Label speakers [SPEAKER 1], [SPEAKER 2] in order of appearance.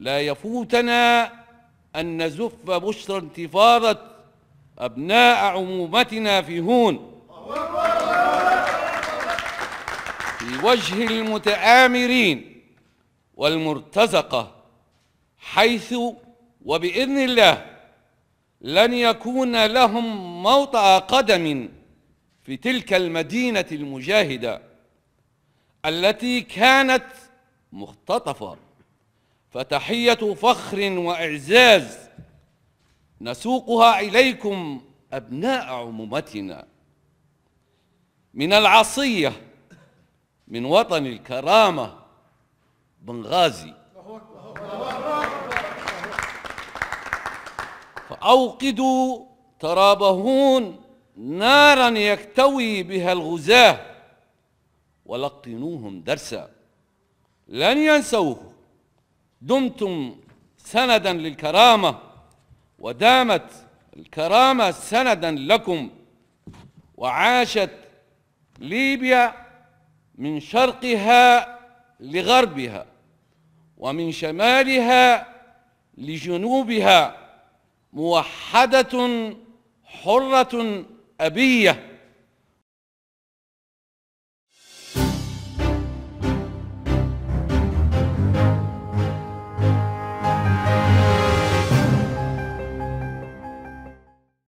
[SPEAKER 1] لا يفوتنا أن نزف بشرى انتفاضة أبناء عمومتنا في هون في وجه المتآمرين والمرتزقة حيث وبإذن الله لن يكون لهم موطأ قدم في تلك المدينة المجاهدة التي كانت مختطفة فتحية فخر وإعزاز نسوقها إليكم أبناء عمومتنا من العصية من وطن الكرامة بنغازي فأوقدوا ترابهون نارا يكتوي بها الغزاة ولقنوهم درسا لن ينسوه دمتم سندا للكرامة ودامت الكرامة سندا لكم وعاشت ليبيا من شرقها لغربها ومن شمالها لجنوبها موحدة حرة أبية